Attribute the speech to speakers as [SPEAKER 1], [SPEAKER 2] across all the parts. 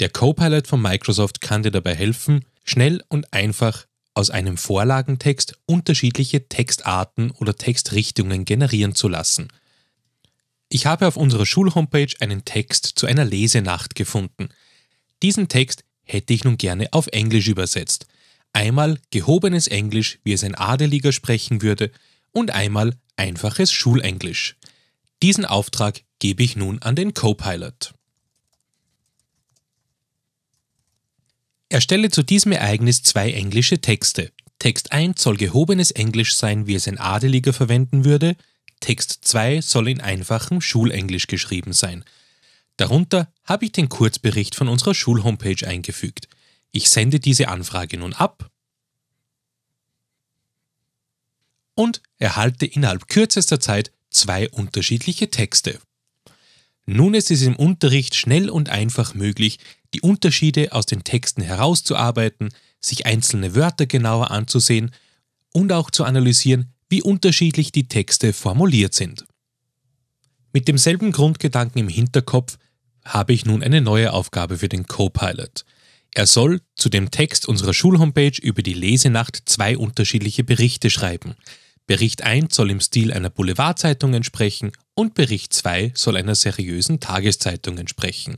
[SPEAKER 1] Der Copilot von Microsoft kann dir dabei helfen, schnell und einfach aus einem Vorlagentext unterschiedliche Textarten oder Textrichtungen generieren zu lassen. Ich habe auf unserer Schulhomepage einen Text zu einer Lesenacht gefunden. Diesen Text hätte ich nun gerne auf Englisch übersetzt. Einmal gehobenes Englisch, wie es ein Adeliger sprechen würde, und einmal einfaches Schulenglisch. Diesen Auftrag gebe ich nun an den Copilot. Erstelle zu diesem Ereignis zwei englische Texte. Text 1 soll gehobenes Englisch sein, wie es ein Adeliger verwenden würde. Text 2 soll in einfachem Schulenglisch geschrieben sein. Darunter habe ich den Kurzbericht von unserer Schulhomepage eingefügt. Ich sende diese Anfrage nun ab und erhalte innerhalb kürzester Zeit zwei unterschiedliche Texte. Nun ist es im Unterricht schnell und einfach möglich, die Unterschiede aus den Texten herauszuarbeiten, sich einzelne Wörter genauer anzusehen und auch zu analysieren, wie unterschiedlich die Texte formuliert sind. Mit demselben Grundgedanken im Hinterkopf habe ich nun eine neue Aufgabe für den Copilot. Er soll zu dem Text unserer Schulhomepage über die Lesenacht zwei unterschiedliche Berichte schreiben. Bericht 1 soll im Stil einer Boulevardzeitung entsprechen und Bericht 2 soll einer seriösen Tageszeitung entsprechen.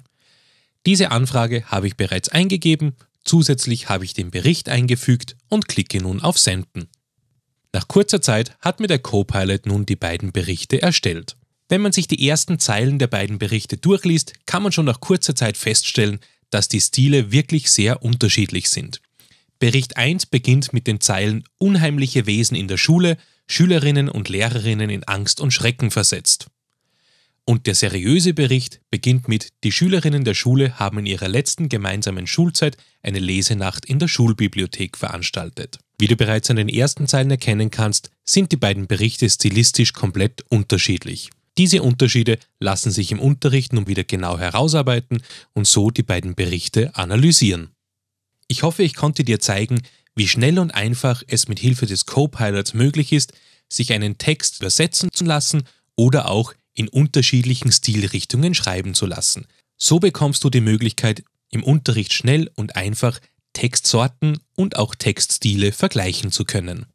[SPEAKER 1] Diese Anfrage habe ich bereits eingegeben, zusätzlich habe ich den Bericht eingefügt und klicke nun auf Senden. Nach kurzer Zeit hat mir der Copilot nun die beiden Berichte erstellt. Wenn man sich die ersten Zeilen der beiden Berichte durchliest, kann man schon nach kurzer Zeit feststellen, dass die Stile wirklich sehr unterschiedlich sind. Bericht 1 beginnt mit den Zeilen Unheimliche Wesen in der Schule, Schülerinnen und Lehrerinnen in Angst und Schrecken versetzt. Und der seriöse Bericht beginnt mit Die Schülerinnen der Schule haben in ihrer letzten gemeinsamen Schulzeit eine Lesenacht in der Schulbibliothek veranstaltet. Wie du bereits an den ersten Zeilen erkennen kannst, sind die beiden Berichte stilistisch komplett unterschiedlich. Diese Unterschiede lassen sich im Unterricht nun wieder genau herausarbeiten und so die beiden Berichte analysieren. Ich hoffe, ich konnte dir zeigen, wie schnell und einfach es mit Hilfe des Copilots möglich ist, sich einen Text übersetzen zu lassen oder auch in unterschiedlichen Stilrichtungen schreiben zu lassen. So bekommst du die Möglichkeit, im Unterricht schnell und einfach Textsorten und auch Textstile vergleichen zu können.